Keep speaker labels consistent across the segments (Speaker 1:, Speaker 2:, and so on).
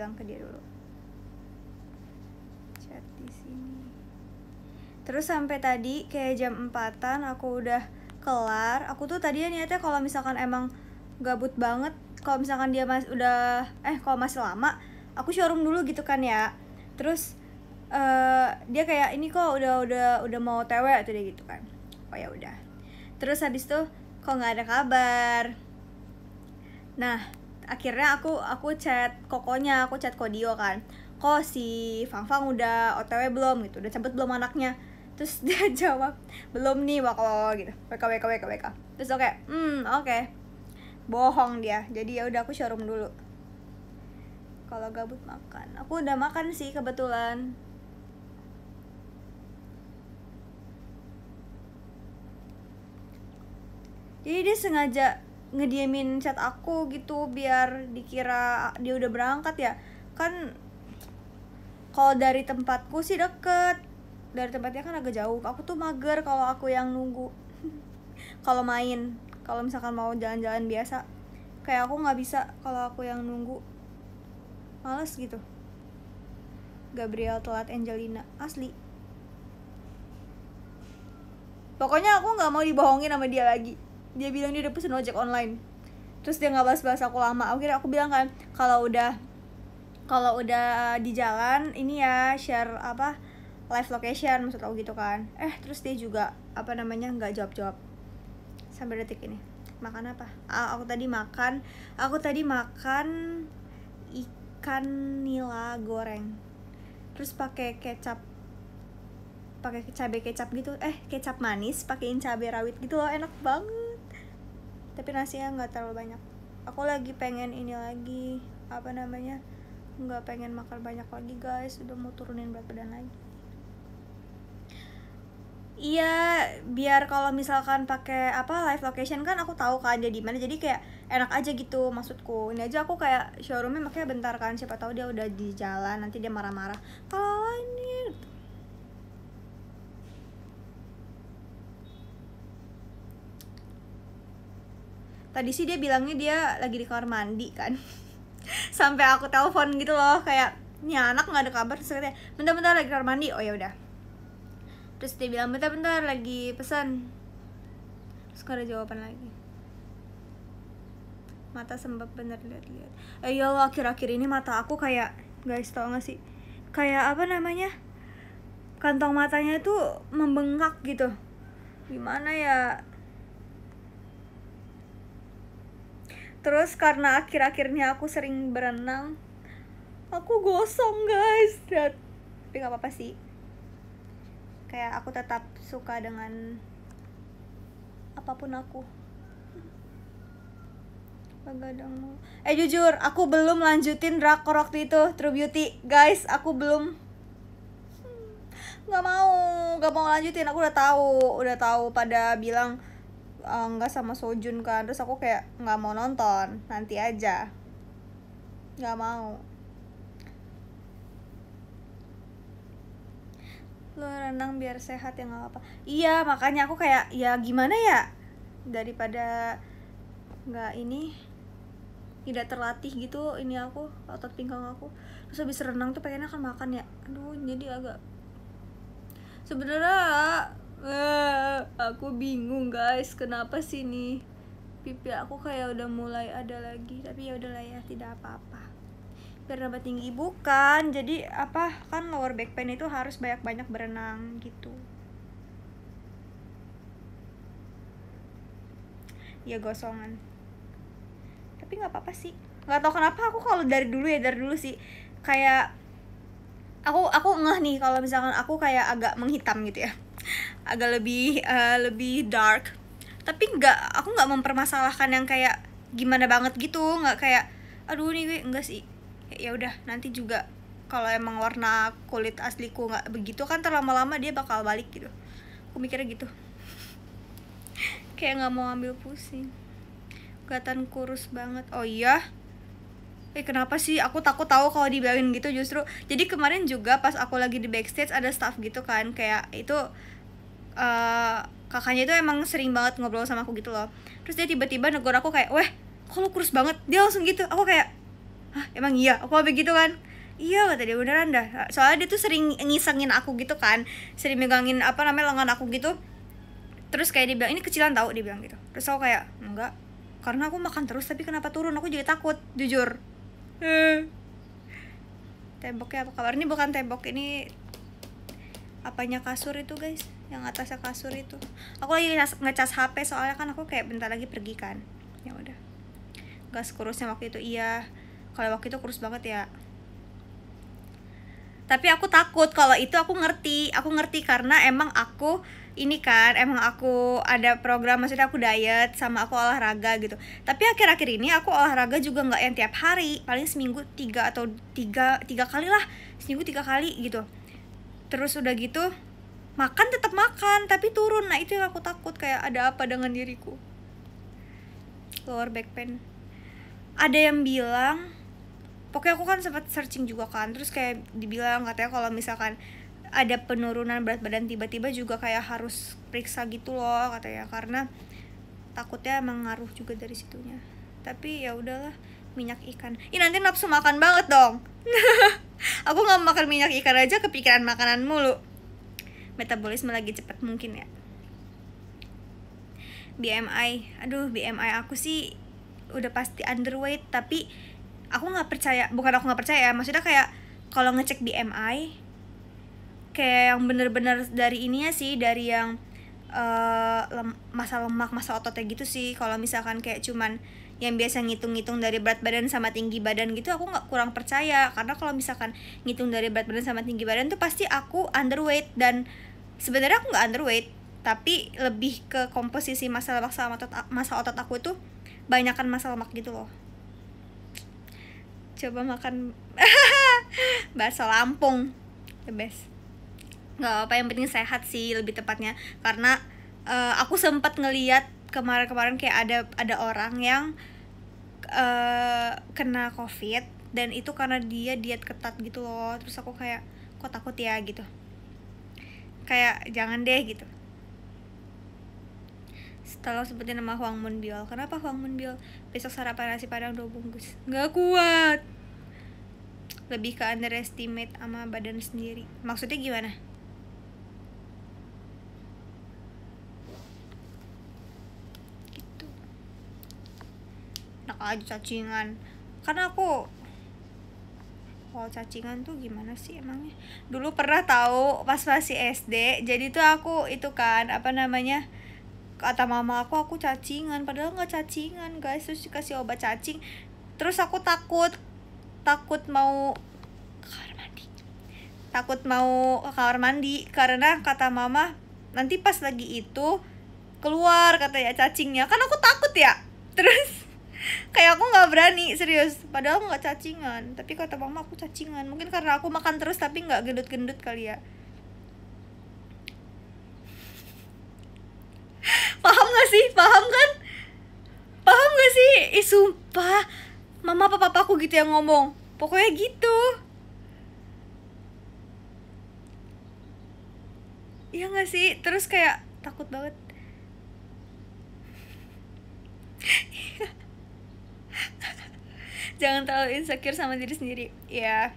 Speaker 1: bilang ke dia dulu chat di sini terus sampai tadi kayak jam empatan aku udah kelar aku tuh tadinya niatnya kalau misalkan emang gabut banget kalau misalkan dia mas udah eh kalau masih lama aku showroom dulu gitu kan ya terus uh, dia kayak ini kok udah udah udah mau tewe atau dia gitu kan oh ya udah terus habis tuh kok nggak ada kabar nah akhirnya aku aku chat kokonya aku chat kodio kan kok si Fang Fang udah otw belum gitu udah cabut belum anaknya terus dia jawab belum nih wako gitu wk wk wk wk terus oke okay, hmm oke okay. bohong dia jadi ya udah aku showroom dulu kalau gabut makan aku udah makan sih kebetulan jadi dia sengaja ngediemin chat aku gitu biar dikira dia udah berangkat ya kan kalau dari tempatku sih deket dari tempatnya kan agak jauh aku tuh mager kalau aku yang nunggu kalau main kalau misalkan mau jalan-jalan biasa kayak aku nggak bisa kalau aku yang nunggu males gitu Gabriel telat Angelina asli pokoknya aku nggak mau dibohongin sama dia lagi dia bilang dia udah pesen ojek online terus dia nggak bahas balas aku lama akhirnya aku bilang kan kalau udah kalau udah di jalan ini ya share apa live location maksud aku gitu kan eh terus dia juga apa namanya nggak jawab-jawab sampai detik ini makan apa ah, aku tadi makan aku tadi makan ikan nila goreng terus pakai kecap pakai cabai kecap gitu eh kecap manis pakaiin cabai rawit gitu loh enak banget tapi nasinya nggak terlalu banyak aku lagi pengen ini lagi apa namanya nggak pengen makan banyak lagi guys udah mau turunin berat badan lagi iya biar kalau misalkan pakai apa live location kan aku tahu kan jadi mana jadi kayak enak aja gitu maksudku ini aja aku kayak showroomnya makanya bentar kan siapa tahu dia udah di jalan nanti dia marah-marah kalau ini tadi sih dia bilangnya dia lagi di kamar mandi kan sampai aku telepon gitu loh kayak ini anak nggak ada kabar terus bentar-bentar lagi kamar mandi oh ya udah terus dia bilang bentar-bentar lagi pesan terus gak ada jawaban lagi mata sembab bener lihat-lihat eh ya lo akhir-akhir ini mata aku kayak guys tau gak sih kayak apa namanya kantong matanya itu membengkak gitu gimana ya terus karena akhir-akhirnya aku sering berenang aku gosong guys dan tapi gak apa-apa sih kayak aku tetap suka dengan apapun aku eh jujur aku belum lanjutin drakor waktu itu True Beauty guys aku belum nggak mau nggak mau lanjutin aku udah tahu udah tahu pada bilang Eh, nggak sama Sojun kan terus aku kayak nggak mau nonton nanti aja nggak mau lo renang biar sehat ya nggak apa iya makanya aku kayak ya gimana ya daripada nggak ini tidak terlatih gitu ini aku otot pinggang aku terus habis renang tuh pengennya kan makan ya aduh jadi agak sebenarnya Uh, aku bingung guys, kenapa sih nih? Pipi aku kayak udah mulai ada lagi, tapi ya udahlah ya, tidak apa-apa. karena nambah tinggi bukan, jadi apa kan lower back pain itu harus banyak-banyak berenang gitu. Ya gosongan. Tapi nggak apa-apa sih. Nggak tau kenapa aku kalau dari dulu ya dari dulu sih kayak aku aku ngeh nih kalau misalkan aku kayak agak menghitam gitu ya agak lebih uh, lebih dark tapi nggak aku nggak mempermasalahkan yang kayak gimana banget gitu nggak kayak aduh nih gue enggak sih ya udah nanti juga kalau emang warna kulit asliku nggak begitu kan terlama-lama dia bakal balik gitu aku mikirnya gitu kayak nggak mau ambil pusing kelihatan kurus banget oh iya eh kenapa sih aku takut tahu kalau dibilangin gitu justru jadi kemarin juga pas aku lagi di backstage ada staff gitu kan kayak itu uh, kakaknya itu emang sering banget ngobrol sama aku gitu loh terus dia tiba-tiba negor aku kayak weh kalau kurus banget dia langsung gitu aku kayak Hah, emang iya aku apa gitu kan iya kata dia beneran dah soalnya dia tuh sering ngisengin aku gitu kan sering megangin apa namanya lengan aku gitu terus kayak dia bilang ini kecilan tau dia bilang gitu terus aku kayak enggak karena aku makan terus tapi kenapa turun aku jadi takut jujur temboknya apa kabar ini bukan tembok ini apanya kasur itu guys yang atasnya kasur itu aku lagi ngecas HP soalnya kan aku kayak bentar lagi pergi kan ya udah gas kurusnya waktu itu iya kalau waktu itu kurus banget ya tapi aku takut kalau itu aku ngerti aku ngerti karena emang aku ini kan emang aku ada program maksudnya aku diet sama aku olahraga gitu tapi akhir-akhir ini aku olahraga juga nggak yang tiap hari paling seminggu tiga atau tiga tiga kali lah seminggu tiga kali gitu terus udah gitu makan tetap makan tapi turun nah itu yang aku takut kayak ada apa dengan diriku lower back pain ada yang bilang pokoknya aku kan sempat searching juga kan terus kayak dibilang katanya kalau misalkan ada penurunan berat badan tiba-tiba juga kayak harus periksa gitu loh katanya karena takutnya mengaruh juga dari situnya tapi ya udahlah minyak ikan ini nanti nafsu makan banget dong aku nggak makan minyak ikan aja kepikiran makanan mulu metabolisme lagi cepat mungkin ya BMI aduh BMI aku sih udah pasti underweight tapi aku nggak percaya bukan aku nggak percaya ya. maksudnya kayak kalau ngecek BMI kayak yang bener-bener dari ininya sih dari yang uh, lem masa lemak masa ototnya gitu sih kalau misalkan kayak cuman yang biasa ngitung-ngitung dari berat badan sama tinggi badan gitu aku nggak kurang percaya karena kalau misalkan ngitung dari berat badan sama tinggi badan tuh pasti aku underweight dan sebenarnya aku nggak underweight tapi lebih ke komposisi masa lemak sama otot masa otot aku itu banyakkan masa lemak gitu loh coba makan bakso Lampung the best nggak apa yang penting sehat sih lebih tepatnya karena uh, aku sempat ngeliat kemarin-kemarin kayak ada ada orang yang uh, kena covid dan itu karena dia diet ketat gitu loh terus aku kayak kok takut ya gitu kayak jangan deh gitu setelah sebutin nama Huang Mun Biol kenapa Huang Mun Biol besok sarapan nasi padang dua bungkus nggak kuat lebih ke underestimate sama badan sendiri maksudnya gimana aja ah, cacingan karena aku kalau oh, cacingan tuh gimana sih emangnya dulu pernah tahu pas masih SD jadi tuh aku itu kan apa namanya kata mama aku aku cacingan padahal nggak cacingan guys terus dikasih obat cacing terus aku takut takut mau kamar mandi takut mau kamar mandi karena kata mama nanti pas lagi itu keluar katanya cacingnya kan aku takut ya terus kayak aku nggak berani serius padahal nggak cacingan tapi kata mama aku cacingan mungkin karena aku makan terus tapi nggak gendut-gendut kali ya paham gak sih paham kan paham gak sih ih sumpah mama papa aku gitu yang ngomong pokoknya gitu ya nggak sih? Terus kayak takut banget jangan terlalu insecure sama diri sendiri ya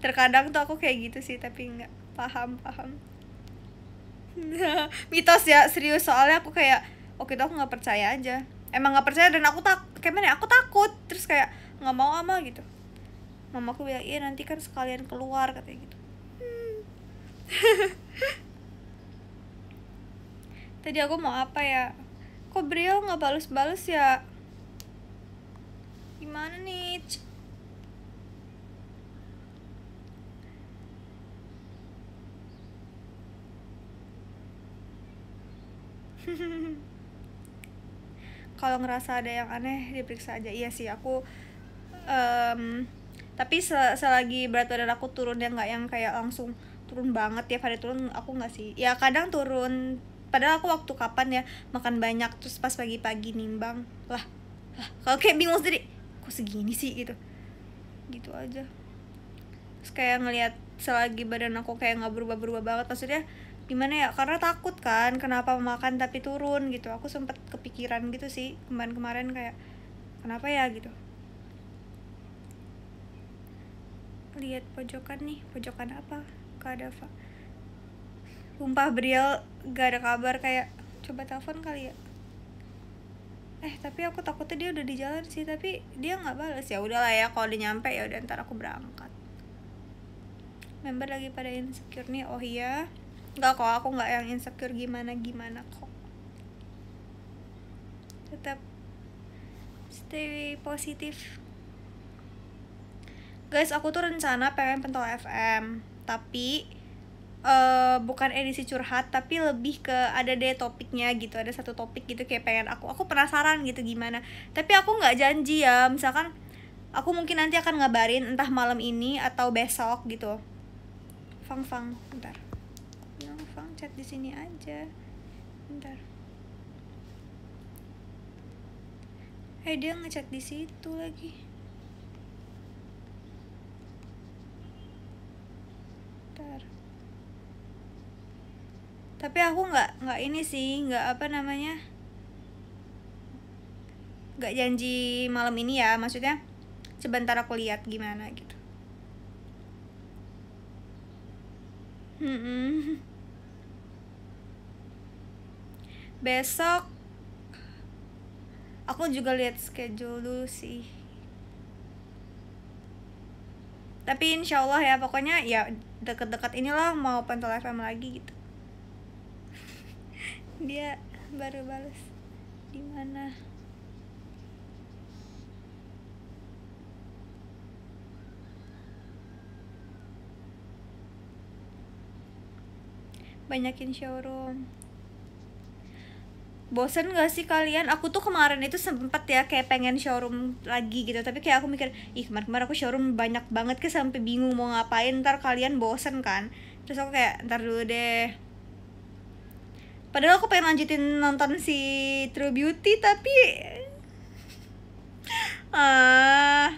Speaker 1: terkadang tuh aku kayak gitu sih tapi nggak paham paham mitos ya serius soalnya aku kayak oke tuh aku nggak percaya aja emang nggak percaya dan aku tak kayak mana ya, aku takut terus kayak nggak mau ama gitu mama aku bilang iya nanti kan sekalian keluar katanya gitu hmm. tadi aku mau apa ya kok Brio nggak balas-balas ya gimana nih kalau ngerasa ada yang aneh diperiksa aja iya sih aku um, tapi sel selagi berat badan aku turun ya nggak yang kayak langsung turun banget ya pada turun aku nggak sih ya kadang turun padahal aku waktu kapan ya makan banyak terus pas pagi-pagi nimbang lah lah kalau kayak bingung sendiri kok segini sih gitu gitu aja terus kayak ngelihat selagi badan aku kayak nggak berubah-berubah banget maksudnya gimana ya karena takut kan kenapa makan tapi turun gitu aku sempet kepikiran gitu sih kemarin-kemarin kayak kenapa ya gitu lihat pojokan nih pojokan apa kadava umpah Briel gak ada kabar kayak coba telepon kali ya eh tapi aku takutnya dia udah di jalan sih tapi dia nggak balas ya udahlah ya kalau dia nyampe ya udah ntar aku berangkat member lagi pada insecure nih oh iya nggak kok aku nggak yang insecure gimana gimana kok tetap stay positif guys aku tuh rencana pengen pentol FM tapi uh, bukan edisi curhat tapi lebih ke ada deh topiknya gitu ada satu topik gitu kayak pengen aku aku penasaran gitu gimana tapi aku nggak janji ya misalkan aku mungkin nanti akan ngabarin entah malam ini atau besok gitu fang fang ntar fang fang chat di sini aja ntar eh hey, dia ngechat di situ lagi bentar tapi aku nggak nggak ini sih nggak apa namanya nggak janji malam ini ya maksudnya sebentar aku lihat gimana gitu hmm -mm. besok aku juga lihat schedule dulu sih tapi insya Allah ya pokoknya ya deket-deket inilah mau pentol FM lagi gitu dia baru balas di mana banyakin showroom bosen gak sih kalian aku tuh kemarin itu sempet ya kayak pengen showroom lagi gitu tapi kayak aku mikir ih kemarin kemarin aku showroom banyak banget ke sampai bingung mau ngapain ntar kalian bosen kan terus aku kayak ntar dulu deh Padahal aku pengen lanjutin nonton si True Beauty tapi uh,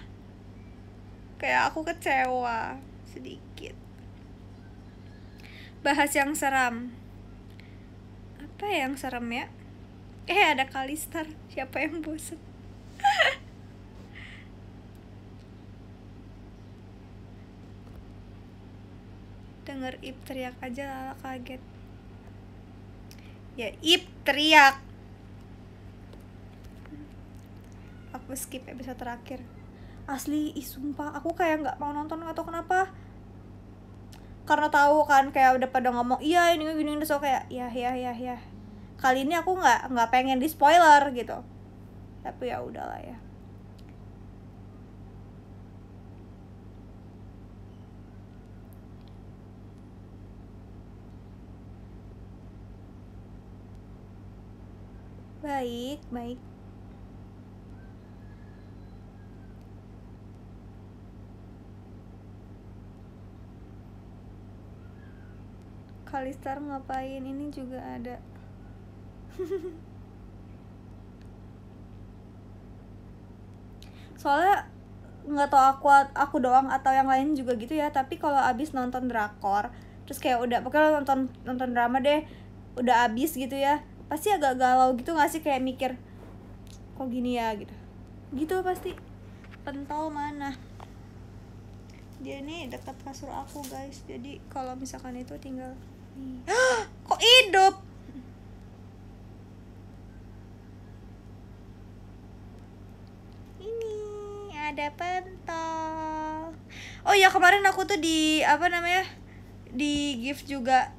Speaker 1: kayak aku kecewa sedikit. Bahas yang seram. Apa ya yang serem ya? Eh ada Kalistar. Siapa yang bosan? Denger Ip teriak aja lala kaget ya Ip teriak aku skip episode terakhir asli ih sumpah aku kayak nggak mau nonton atau kenapa karena tahu kan kayak udah pada ngomong iya ini gini gini so kayak ya ya ya ya kali ini aku nggak nggak pengen di spoiler gitu tapi ya udahlah ya Baik, baik. Kalistar ngapain ini juga ada. Soalnya nggak tau aku aku doang atau yang lain juga gitu ya tapi kalau abis nonton drakor terus kayak udah pokoknya nonton nonton drama deh udah abis gitu ya pasti agak galau gitu gak sih kayak mikir kok gini ya gitu gitu pasti pentol mana dia nih dekat kasur aku guys jadi kalau misalkan itu tinggal nih kok hidup ini ada pentol oh ya kemarin aku tuh di apa namanya di gift juga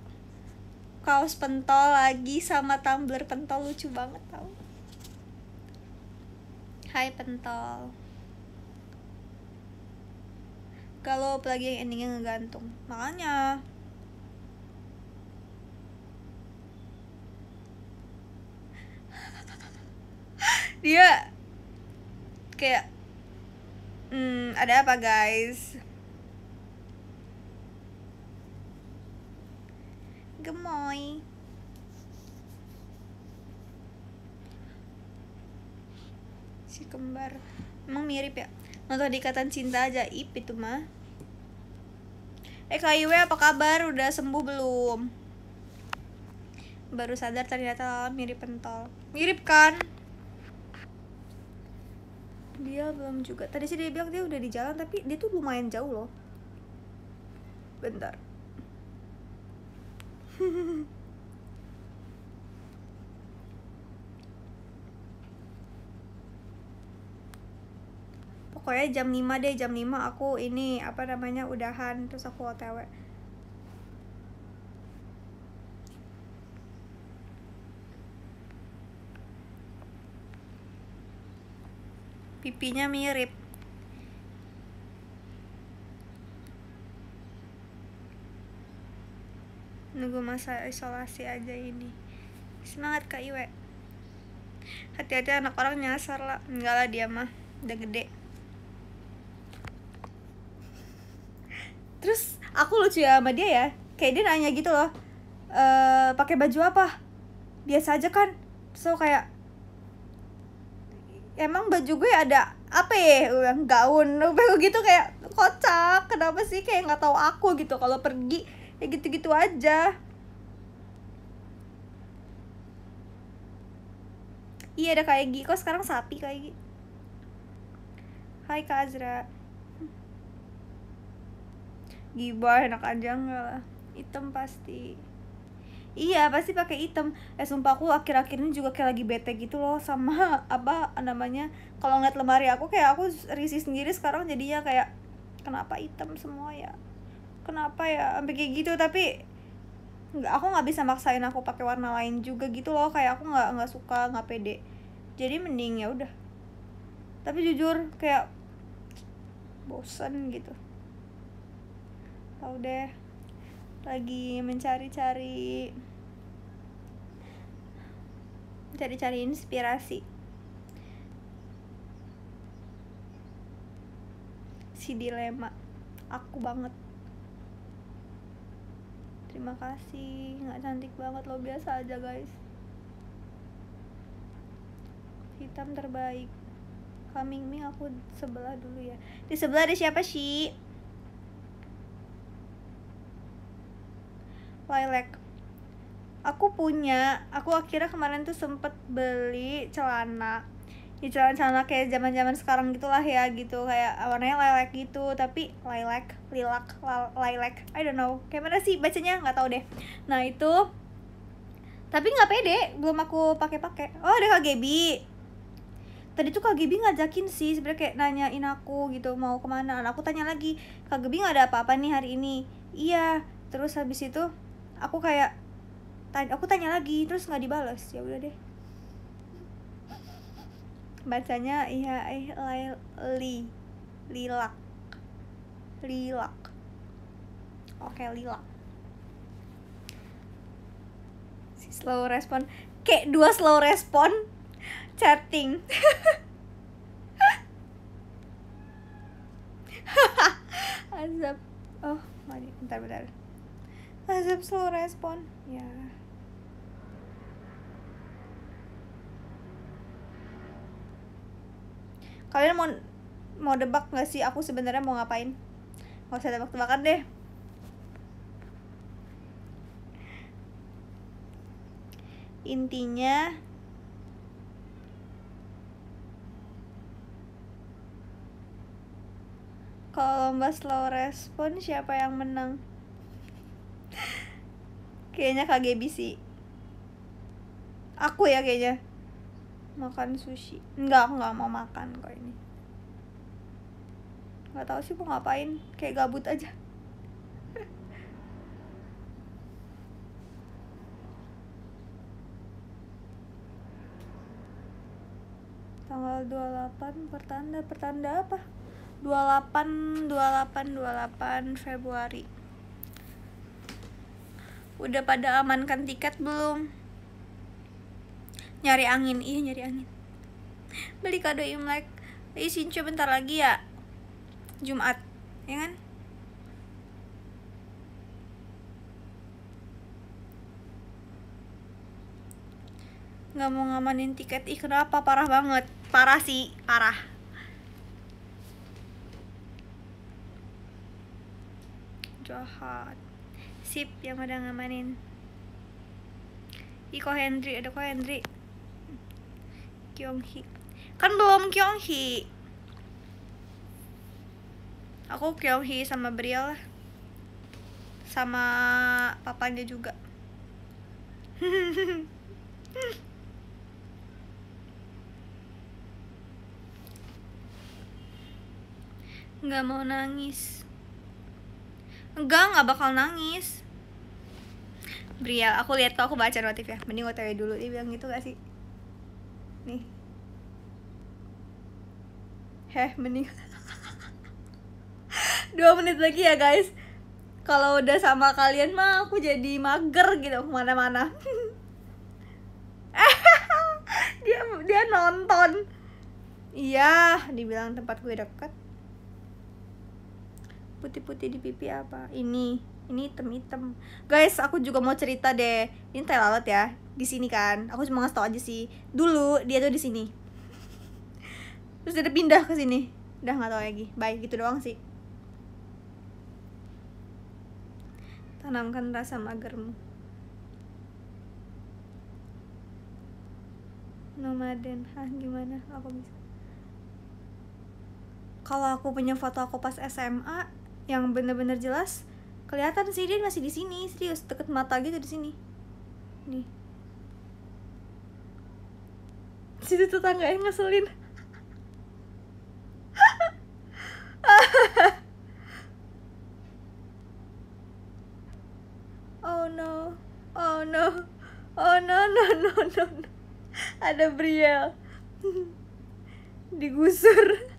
Speaker 1: kaos pentol lagi sama tumbler pentol lucu banget tau Hai pentol kalau apalagi yang endingnya ngegantung makanya dia kayak hmm, ada apa guys gemoy si kembar emang mirip ya nonton ikatan cinta aja ip itu mah eh kayu apa kabar udah sembuh belum baru sadar ternyata mirip pentol mirip kan dia belum juga tadi sih dia bilang dia udah di jalan tapi dia tuh lumayan jauh loh bentar pokoknya jam 5 deh jam 5 aku ini apa namanya udahan terus aku otw pipinya mirip nunggu masa isolasi aja ini semangat kak Iwe hati-hati anak orang nyasar lah enggak lah dia mah udah gede terus aku lucu ya sama dia ya kayak dia nanya gitu loh e, pakai baju apa biasa aja kan so kayak emang baju gue ada apa ya gaun gue gitu kayak kocak kenapa sih kayak nggak tahu aku gitu kalau pergi ya gitu-gitu aja iya ada kayak Gi kok sekarang sapi kayak Gi Hai Kak Azra Gibah enak aja enggak lah Hitam pasti Iya pasti pakai hitam. Eh sumpah aku akhir-akhir ini juga kayak lagi bete gitu loh sama apa namanya kalau ngeliat lemari aku kayak aku risih sendiri sekarang jadinya kayak kenapa hitam semua ya kenapa ya sampai kayak gitu tapi nggak aku nggak bisa maksain aku pakai warna lain juga gitu loh kayak aku nggak nggak suka nggak pede jadi mending ya udah tapi jujur kayak bosen gitu tau deh lagi mencari-cari mencari cari inspirasi si dilema aku banget terima kasih nggak cantik banget lo biasa aja guys hitam terbaik coming me aku sebelah dulu ya di sebelah ada siapa sih lilac aku punya aku akhirnya kemarin tuh sempet beli celana ya celana-celana kayak zaman-zaman sekarang gitulah ya gitu kayak ah, warnanya lilac gitu tapi lilac lilac lilac I don't know kayak mana sih bacanya nggak tahu deh nah itu tapi nggak pede belum aku pakai-pakai oh ada kak Gaby tadi tuh kak Gaby ngajakin sih sebenernya kayak nanyain aku gitu mau kemana nah, aku tanya lagi kak Gaby nggak ada apa-apa nih hari ini iya terus habis itu aku kayak tanya, aku tanya lagi terus nggak dibalas ya udah deh bacanya iya eh li lilak lilak oke lilak si slow respon kayak dua slow respon chatting azab oh mari bentar bentar azab slow respon ya yeah. kalian mau mau debak nggak sih aku sebenarnya mau ngapain nggak saya debak tebakan deh intinya kalau lomba slow respon siapa yang menang kayaknya KGB sih aku ya kayaknya makan sushi nggak aku nggak mau makan kok ini nggak tahu sih mau ngapain kayak gabut aja tanggal 28 pertanda pertanda apa 28 28 28 Februari udah pada amankan tiket belum nyari angin iya nyari angin beli kado imlek isin coba bentar lagi ya jumat ya kan nggak mau ngamanin tiket ih kenapa parah banget parah sih parah jahat sip yang udah ngamanin Iko Hendri ada Ko Hendri Kyonghee kan belum Kyunghee. aku Kyunghee sama Briel sama papanya juga nggak mau nangis enggak nggak bakal nangis Briel aku lihat kok aku baca notif ya mending gue tanya dulu dia bilang gitu gak sih nih heh mending dua menit lagi ya guys kalau udah sama kalian mah aku jadi mager gitu kemana-mana dia dia nonton iya dibilang tempat gue deket putih-putih di pipi apa ini ini item-item guys aku juga mau cerita deh ini teh lalat ya di sini kan aku cuma ngasih tau aja sih dulu dia tuh di sini terus dia pindah ke sini udah nggak tau lagi baik gitu doang sih tanamkan rasa magermu nomaden hah gimana aku bisa kalau aku punya foto aku pas SMA yang bener-bener jelas kelihatan sih dia masih di sini serius deket mata gitu di sini nih situ tetangga yang ngeselin oh no oh no oh no no no no, no. ada Briel digusur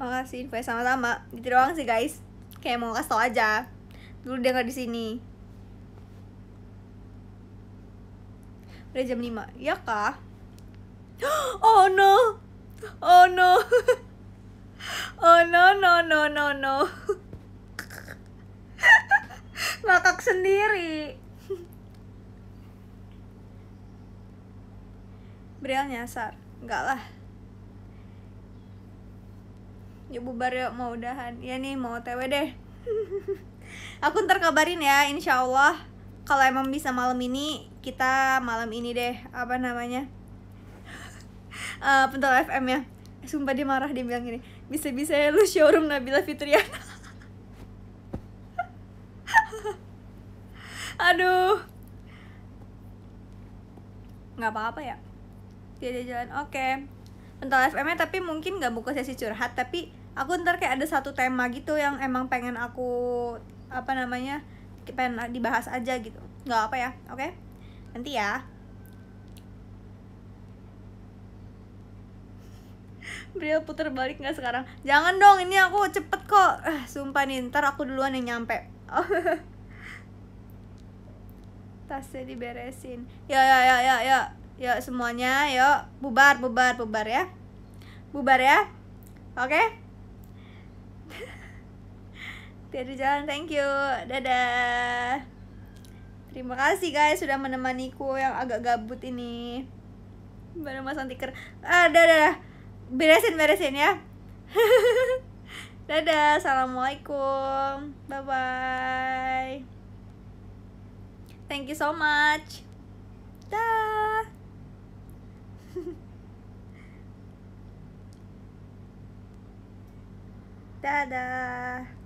Speaker 1: makasih info sama-sama gitu doang sih guys kayak mau kasih tau aja dulu dia nggak di sini Udah jam 5 Ya kah? Oh no Oh no Oh no no no no no Ngakak sendiri Briel nyasar Enggak lah Ya bubar yuk mau udahan Ya nih mau tewe deh Aku ntar kabarin ya insya Allah Kalau emang bisa malam ini kita malam ini deh apa namanya uh, eh, pentol FM ya sumpah dia marah dia bilang gini bisa-bisa ya lu showroom Nabila Fitriana aduh nggak apa-apa ya dia jalan oke okay. pentol FM-nya tapi mungkin nggak buka sesi curhat tapi aku ntar kayak ada satu tema gitu yang emang pengen aku apa namanya pengen dibahas aja gitu nggak apa ya oke okay? Nanti ya. Bril puter balik nggak sekarang? Jangan dong, ini aku cepet kok. Eh, sumpah nih, ntar aku duluan yang nyampe. Oh. Tasnya diberesin. Ya ya ya ya ya. Yuk ya, semuanya, yuk ya. bubar bubar bubar ya. Bubar ya. Oke. Okay? Dari jalan, thank you. Dadah. Terima kasih guys sudah menemaniku yang agak gabut ini. Baru masang tiker. Ah, dah dadah. Beresin, beresin ya. dadah, assalamualaikum. Bye bye. Thank you so much. Dah. dadah.